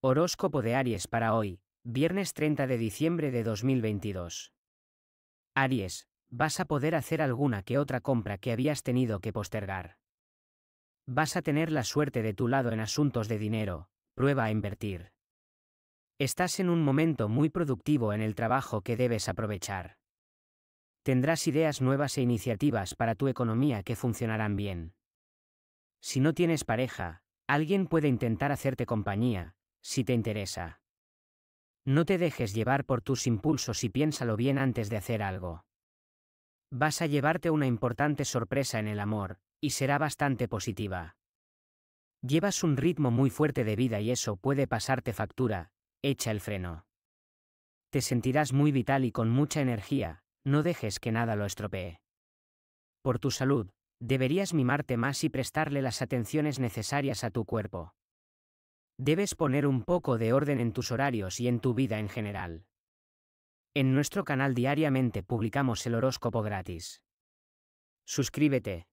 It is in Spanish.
Horóscopo de Aries para hoy, viernes 30 de diciembre de 2022. Aries, vas a poder hacer alguna que otra compra que habías tenido que postergar. Vas a tener la suerte de tu lado en asuntos de dinero, prueba a invertir. Estás en un momento muy productivo en el trabajo que debes aprovechar. Tendrás ideas nuevas e iniciativas para tu economía que funcionarán bien. Si no tienes pareja, alguien puede intentar hacerte compañía, si te interesa. No te dejes llevar por tus impulsos y piénsalo bien antes de hacer algo. Vas a llevarte una importante sorpresa en el amor, y será bastante positiva. Llevas un ritmo muy fuerte de vida y eso puede pasarte factura, echa el freno. Te sentirás muy vital y con mucha energía, no dejes que nada lo estropee. Por tu salud, deberías mimarte más y prestarle las atenciones necesarias a tu cuerpo. Debes poner un poco de orden en tus horarios y en tu vida en general. En nuestro canal diariamente publicamos el horóscopo gratis. Suscríbete.